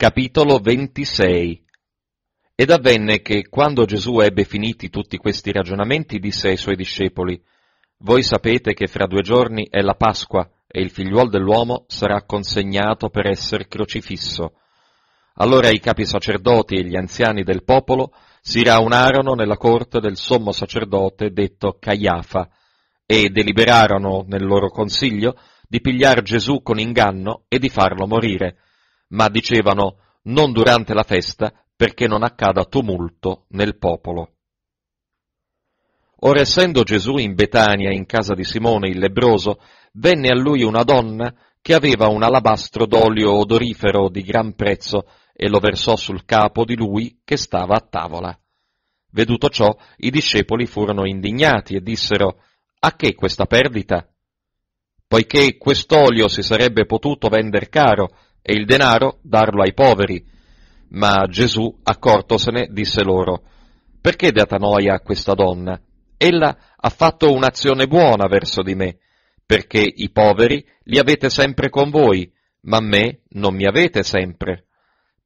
Capitolo 26 Ed avvenne che, quando Gesù ebbe finiti tutti questi ragionamenti, disse ai suoi discepoli, Voi sapete che fra due giorni è la Pasqua e il figliuol dell'uomo sarà consegnato per essere crocifisso. Allora i capi sacerdoti e gli anziani del popolo si raunarono nella corte del sommo sacerdote detto Caiafa e deliberarono nel loro consiglio di pigliar Gesù con inganno e di farlo morire ma dicevano non durante la festa perché non accada tumulto nel popolo. Ora essendo Gesù in Betania, in casa di Simone il lebroso, venne a lui una donna che aveva un alabastro d'olio odorifero di gran prezzo e lo versò sul capo di lui che stava a tavola. Veduto ciò, i discepoli furono indignati e dissero, a che questa perdita? Poiché quest'olio si sarebbe potuto vender caro e il denaro darlo ai poveri. Ma Gesù, accortosene, disse loro, perché data noia a questa donna? Ella ha fatto un'azione buona verso di me, perché i poveri li avete sempre con voi, ma me non mi avete sempre.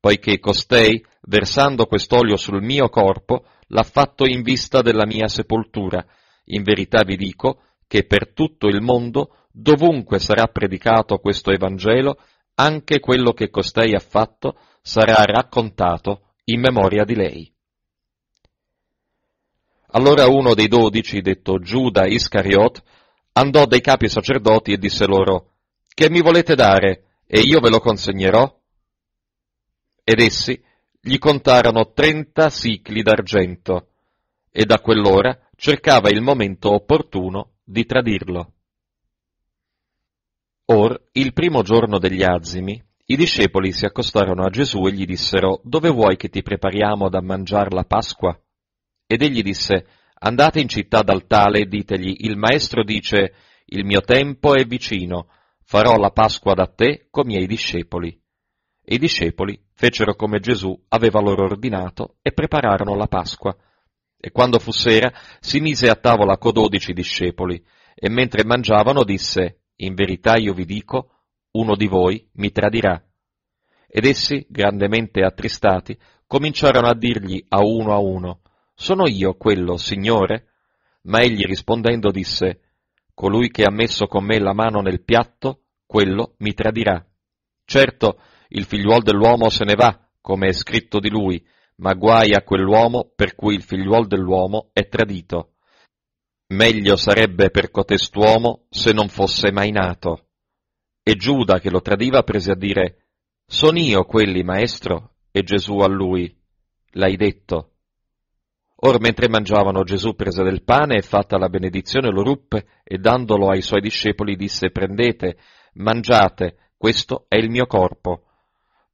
Poiché costei, versando quest'olio sul mio corpo, l'ha fatto in vista della mia sepoltura. In verità vi dico che per tutto il mondo, dovunque sarà predicato questo Evangelo, anche quello che costei ha fatto sarà raccontato in memoria di lei. Allora uno dei dodici, detto Giuda Iscariot, andò dai capi sacerdoti e disse loro, Che mi volete dare? E io ve lo consegnerò? Ed essi gli contarono trenta sicli d'argento, e da quell'ora cercava il momento opportuno di tradirlo. Or, il primo giorno degli azimi, i discepoli si accostarono a Gesù e gli dissero, Dove vuoi che ti prepariamo da mangiar la Pasqua? Ed egli disse, Andate in città dal tale e ditegli, Il maestro dice, Il mio tempo è vicino, farò la Pasqua da te con i miei discepoli. E i discepoli fecero come Gesù aveva loro ordinato e prepararono la Pasqua. E quando fu sera, si mise a tavola co dodici discepoli, e mentre mangiavano disse, in verità io vi dico, uno di voi mi tradirà. Ed essi, grandemente attristati, cominciarono a dirgli a uno a uno, Sono io quello, Signore? Ma egli rispondendo disse, Colui che ha messo con me la mano nel piatto, quello mi tradirà. Certo, il figliuol dell'uomo se ne va, come è scritto di lui, ma guai a quell'uomo per cui il figliuol dell'uomo è tradito meglio sarebbe per cotest'uomo se non fosse mai nato. E Giuda che lo tradiva prese a dire, Son io quelli, maestro? E Gesù a lui, L'hai detto. Or mentre mangiavano Gesù prese del pane e fatta la benedizione lo ruppe e dandolo ai suoi discepoli disse, Prendete, mangiate, questo è il mio corpo.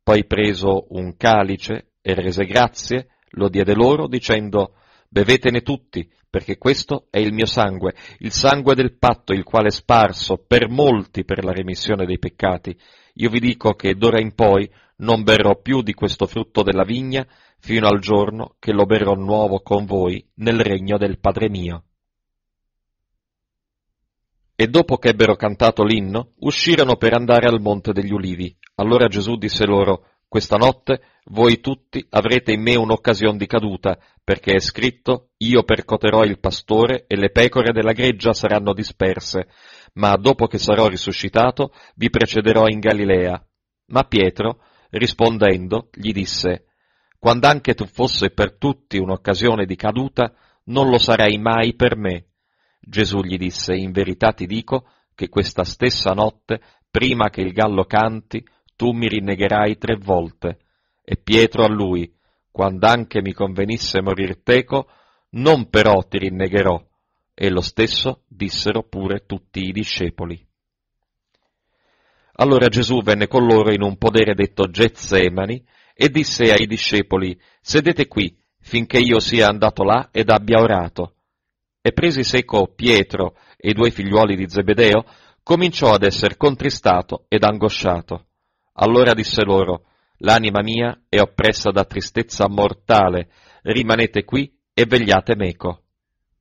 Poi preso un calice e rese grazie, lo diede loro dicendo, Bevetene tutti, perché questo è il mio sangue, il sangue del patto, il quale è sparso per molti per la remissione dei peccati. Io vi dico che d'ora in poi non berrò più di questo frutto della vigna fino al giorno che lo berrò nuovo con voi nel regno del Padre mio. E dopo che ebbero cantato l'inno, uscirono per andare al monte degli ulivi. Allora Gesù disse loro, questa notte voi tutti avrete in me un'occasione di caduta, perché è scritto, io percoterò il pastore e le pecore della greggia saranno disperse, ma dopo che sarò risuscitato vi precederò in Galilea. Ma Pietro, rispondendo, gli disse, quando anche tu fosse per tutti un'occasione di caduta, non lo sarai mai per me. Gesù gli disse, in verità ti dico che questa stessa notte, prima che il gallo canti, tu mi rinnegherai tre volte. E Pietro a lui, quand'anche mi convenisse morir teco, non però ti rinnegherò. E lo stesso dissero pure tutti i discepoli. Allora Gesù venne con loro in un podere detto Getsemani e disse ai discepoli, sedete qui finché io sia andato là ed abbia orato. E presi seco Pietro e i due figliuoli di Zebedeo, cominciò ad essere contristato ed angosciato. Allora disse loro, L'anima mia è oppressa da tristezza mortale, rimanete qui e vegliate meco.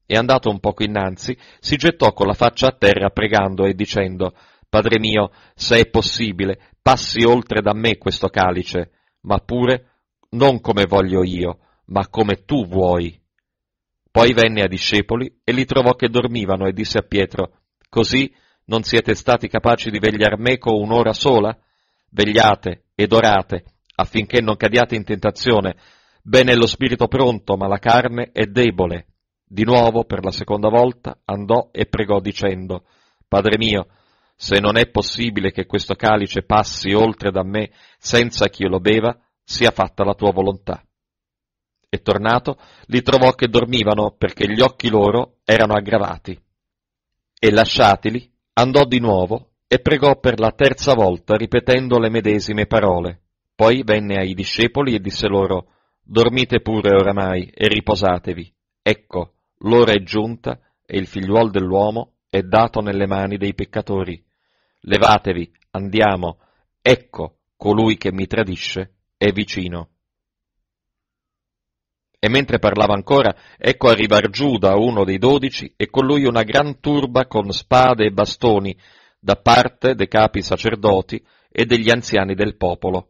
E andato un poco innanzi, si gettò con la faccia a terra pregando e dicendo, Padre mio, se è possibile, passi oltre da me questo calice, ma pure non come voglio io, ma come tu vuoi. Poi venne a discepoli e li trovò che dormivano e disse a Pietro, Così non siete stati capaci di vegliar meco un'ora sola? vegliate ed orate, affinché non cadiate in tentazione, bene lo spirito pronto, ma la carne è debole. Di nuovo, per la seconda volta, andò e pregò dicendo, Padre mio, se non è possibile che questo calice passi oltre da me senza che io lo beva, sia fatta la tua volontà. E tornato, li trovò che dormivano perché gli occhi loro erano aggravati. E lasciatili, andò di nuovo e pregò per la terza volta ripetendo le medesime parole. Poi venne ai discepoli e disse loro, Dormite pure oramai e riposatevi. Ecco, l'ora è giunta e il figliuol dell'uomo è dato nelle mani dei peccatori. Levatevi, andiamo, ecco, colui che mi tradisce è vicino. E mentre parlava ancora, ecco arrivar Giuda, uno dei dodici, e con lui una gran turba con spade e bastoni, da parte dei capi sacerdoti e degli anziani del popolo.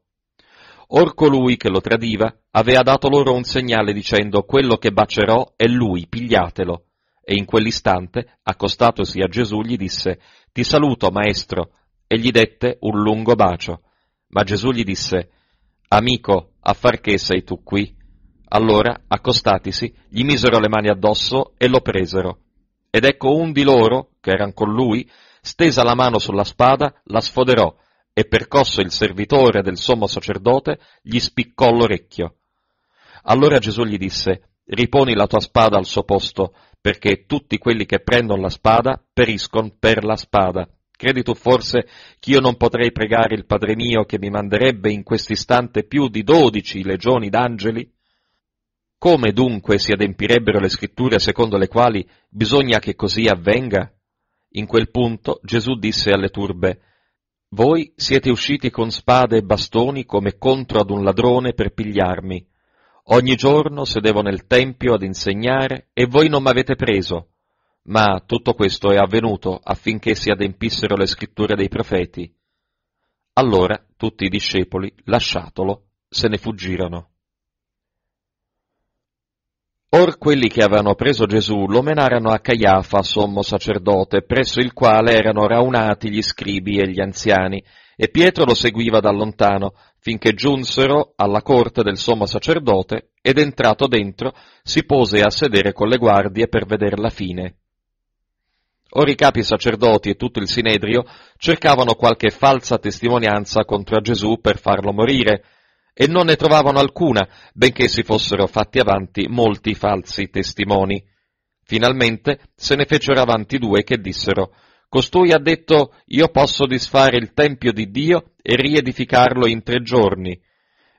Or colui che lo tradiva aveva dato loro un segnale dicendo quello che bacerò è lui, pigliatelo. E in quell'istante, accostatosi a Gesù, gli disse Ti saluto, maestro, e gli dette un lungo bacio. Ma Gesù gli disse Amico, a far che sei tu qui? Allora, accostatisi, gli misero le mani addosso e lo presero. Ed ecco un di loro, che eran con lui, stesa la mano sulla spada, la sfoderò e percosso il servitore del sommo sacerdote, gli spiccò l'orecchio. Allora Gesù gli disse, riponi la tua spada al suo posto, perché tutti quelli che prendono la spada periscono per la spada. Credi tu forse che io non potrei pregare il Padre mio che mi manderebbe in quest'istante più di dodici legioni d'angeli? Come dunque si adempirebbero le scritture secondo le quali bisogna che così avvenga? In quel punto Gesù disse alle turbe, Voi siete usciti con spade e bastoni come contro ad un ladrone per pigliarmi. Ogni giorno sedevo nel Tempio ad insegnare e voi non m'avete preso. Ma tutto questo è avvenuto affinché si adempissero le scritture dei profeti. Allora tutti i discepoli, lasciatolo, se ne fuggirono. Or quelli che avevano preso Gesù lo menarono a Caiafa, sommo sacerdote, presso il quale erano raunati gli scribi e gli anziani, e Pietro lo seguiva da lontano, finché giunsero alla corte del sommo sacerdote, ed entrato dentro si pose a sedere con le guardie per veder la fine. Ora i capi sacerdoti e tutto il sinedrio cercavano qualche falsa testimonianza contro a Gesù per farlo morire, e non ne trovavano alcuna, benché si fossero fatti avanti molti falsi testimoni. Finalmente se ne fecero avanti due che dissero, Costui ha detto, io posso disfare il Tempio di Dio e riedificarlo in tre giorni.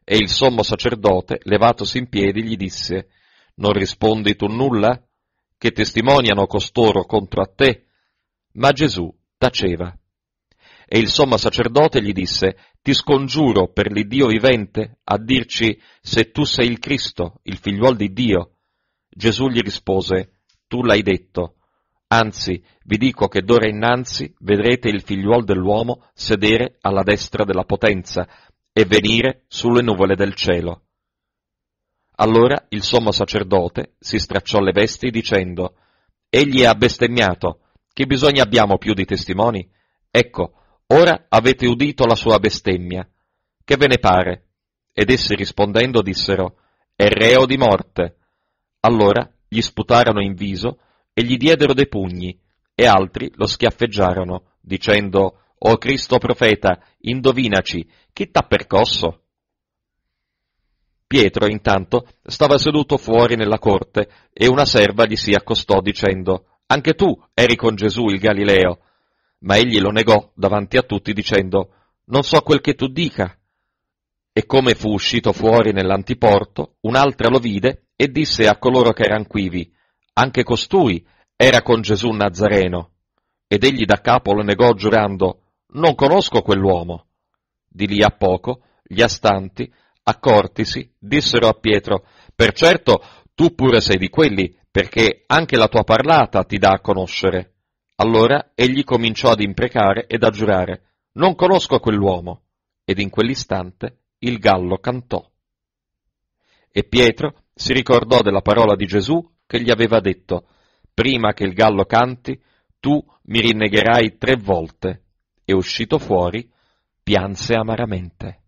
E il sommo sacerdote, levatosi in piedi, gli disse, Non rispondi tu nulla? Che testimoniano costoro contro a te? Ma Gesù taceva. E il sommo sacerdote gli disse, ti scongiuro per l'Iddio vivente a dirci se tu sei il Cristo, il figliuol di Dio. Gesù gli rispose, tu l'hai detto. Anzi, vi dico che d'ora innanzi vedrete il figliuol dell'uomo sedere alla destra della potenza e venire sulle nuvole del cielo. Allora il sommo sacerdote si stracciò le vesti dicendo, Egli ha bestemmiato, che bisogno abbiamo più di testimoni? Ecco, Ora avete udito la sua bestemmia. Che ve ne pare? Ed essi rispondendo dissero, è reo di morte. Allora gli sputarono in viso e gli diedero dei pugni, e altri lo schiaffeggiarono, dicendo, O Cristo profeta, indovinaci, chi t'ha percosso? Pietro, intanto, stava seduto fuori nella corte e una serva gli si accostò dicendo, Anche tu eri con Gesù il Galileo. Ma egli lo negò davanti a tutti dicendo, non so quel che tu dica. E come fu uscito fuori nell'antiporto, un'altra lo vide e disse a coloro che eran quivi, anche costui era con Gesù Nazareno. Ed egli da capo lo negò giurando, non conosco quell'uomo. Di lì a poco gli astanti, accortisi, dissero a Pietro, per certo tu pure sei di quelli, perché anche la tua parlata ti dà a conoscere. Allora egli cominciò ad imprecare ed a giurare, Non conosco quell'uomo. Ed in quell'istante il gallo cantò. E Pietro si ricordò della parola di Gesù che gli aveva detto, Prima che il gallo canti, tu mi rinnegherai tre volte. E uscito fuori, pianse amaramente.